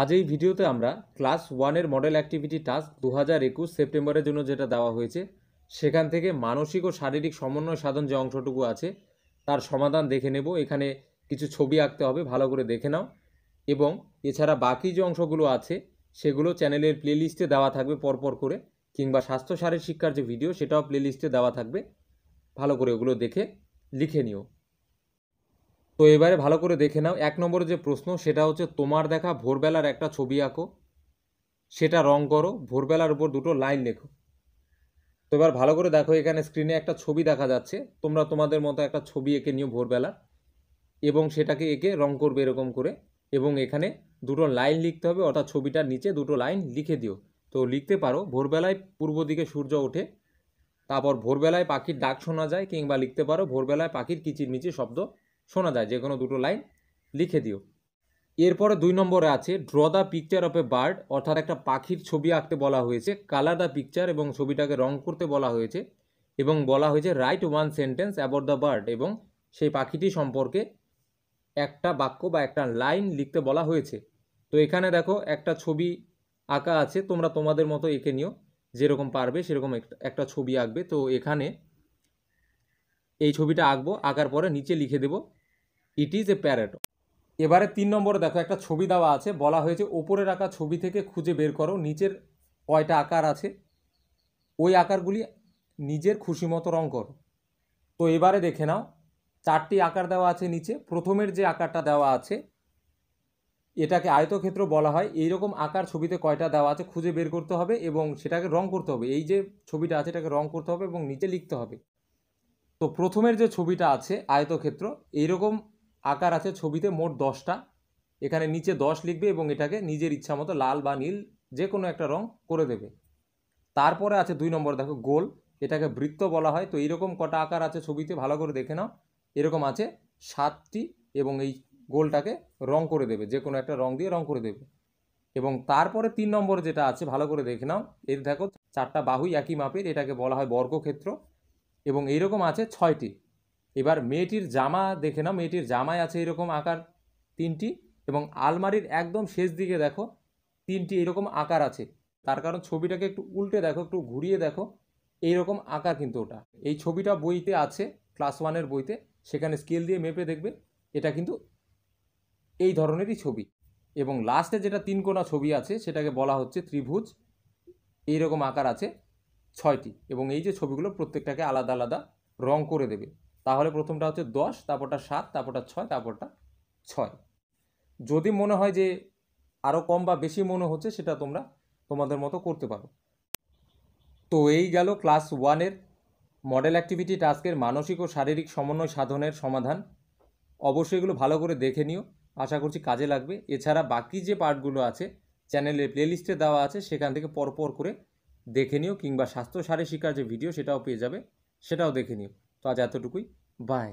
আজ এই ভিডিওতে আমরা ক্লাস ওয়ানের মডেল অ্যাক্টিভিটি টাস্ক দু হাজার একুশ সেপ্টেম্বরের জন্য যেটা দেওয়া হয়েছে সেখান থেকে মানসিক ও শারীরিক সমন্বয় সাধন যে অংশটুকু আছে তার সমাধান দেখে নেব এখানে কিছু ছবি আঁকতে হবে ভালো করে দেখে নাও এবং এছাড়া বাকি যে অংশগুলো আছে সেগুলো চ্যানেলের প্লেলিস্টে দেওয়া থাকবে পরপর করে কিংবা স্বাস্থ্য সারের শিক্ষার যে ভিডিও সেটাও প্লেলিস্টে দেওয়া থাকবে ভালো করে ওগুলো দেখে লিখে নিও তো এবারে ভালো করে দেখে নাও এক নম্বরে যে প্রশ্ন সেটা হচ্ছে তোমার দেখা ভোরবেলার একটা ছবি আঁকো সেটা রং করো ভোরবেলার উপর দুটো লাইন লেখো তো এবার ভালো করে দেখো এখানে স্ক্রিনে একটা ছবি দেখা যাচ্ছে তোমরা তোমাদের মতো একটা ছবি এঁকে নিও ভোরবেলা এবং সেটাকে এঁকে রং করবে এরকম করে এবং এখানে দুটো লাইন লিখতে হবে অর্থাৎ ছবিটার নিচে দুটো লাইন লিখে দিও তো লিখতে পারো ভোরবেলায় পূর্ব দিকে সূর্য ওঠে তারপর ভোরবেলায় পাখির ডাক শোনা যায় কিংবা লিখতে পারো ভোরবেলায় পাখির কিচিরমিচির শব্দ শোনা যায় যে কোনো দুটো লাইন লিখে দিও এরপরে দুই নম্বরে আছে draw the picture of a bird অর্থাৎ একটা পাখির ছবি আঁকতে বলা হয়েছে কালার দ্য পিকচার এবং ছবিটাকে রং করতে বলা হয়েছে এবং বলা হয়েছে write one sentence about the bird এবং সেই পাখিটি সম্পর্কে একটা বাক্য বা একটা লাইন লিখতে বলা হয়েছে তো এখানে দেখো একটা ছবি আঁকা আছে তোমরা তোমাদের মতো এঁকে নিও যেরকম পারবে সেরকম একটা ছবি আঁকবে তো এখানে এই ছবিটা আঁকবো আঁকার পরে নিচে লিখে দেবো ইট ইজ এ প্যারেট এবারে তিন নম্বরে দেখো একটা ছবি দেওয়া আছে বলা হয়েছে ওপরের আঁকা ছবি থেকে খুঁজে বের করো নিচের কয়টা আকার আছে ওই আকারগুলি নিজের খুশি মতো রং করো তো এবারে দেখে নাও চারটি আকার দেওয়া আছে নিচে প্রথমের যে আকারটা দেওয়া আছে এটাকে আয়তক্ষেত্র বলা হয় এই রকম আকার ছবিতে কয়টা দেওয়া আছে খুঁজে বের করতে হবে এবং সেটাকে রং করতে হবে এই যে ছবিটা আছে এটাকে রং করতে হবে এবং নিচে লিখতে হবে তো প্রথমের যে ছবিটা আছে আয়তক্ষেত্র এইরকম আকার আছে ছবিতে মোট দশটা এখানে নিচে দশ লিখবে এবং এটাকে নিজের ইচ্ছা মতো লাল বা নীল যে কোনো একটা রং করে দেবে তারপরে আছে দুই নম্বর দেখো গোল এটাকে বৃত্ত বলা হয় তো এইরকম কটা আকার আছে ছবিতে ভালো করে দেখে নাও এরকম আছে সাতটি এবং এই গোলটাকে রং করে দেবে যে কোনো একটা রং দিয়ে রং করে দেবে এবং তারপরে তিন নম্বর যেটা আছে ভালো করে দেখে নাও এর দেখো চারটা বাহুই একই মাপের এটাকে বলা হয় বর্গক্ষেত্র এবং এইরকম আছে ছয়টি এবার মেয়েটির জামা দেখে নাও মেয়েটির জামায় আছে এরকম আকার তিনটি এবং আলমারির একদম শেষ দিকে দেখো তিনটি এরকম আকার আছে তার কারণ ছবিটাকে একটু উল্টে দেখো একটু ঘুরিয়ে দেখো এই রকম আকার কিন্তু ওটা এই ছবিটা বইতে আছে ক্লাস ওয়ানের বইতে সেখানে স্কেল দিয়ে মেপে দেখবে এটা কিন্তু এই ধরনেরই ছবি এবং লাস্টে যেটা তিন কোনা ছবি আছে সেটাকে বলা হচ্ছে ত্রিভুজ এইরকম আকার আছে ছয়টি এবং এই যে ছবিগুলো প্রত্যেকটাকে আলাদা আলাদা রং করে দেবে তাহলে প্রথমটা হচ্ছে দশ তারপরটা সাত তারপরটা ছয় তারপরটা ছয় যদি মনে হয় যে আরও কম বা বেশি মনে হচ্ছে সেটা তোমরা তোমাদের মতো করতে পারো তো এই গেল ক্লাস ওয়ানের মডেল অ্যাক্টিভিটি টাস্কের মানসিক ও শারীরিক সমন্বয় সাধনের সমাধান অবশ্যই এগুলো ভালো করে দেখে নিও আশা করছি কাজে লাগবে এছাড়া বাকি যে পার্টগুলো আছে চ্যানেলের প্লেলিস্টে দেওয়া আছে সেখান থেকে পরপর করে দেখে নিও কিংবা স্বাস্থ্য সারে শিকার যে ভিডিও সেটাও পেয়ে যাবে সেটাও দেখে নিও তো আজ এতটুকুই বাই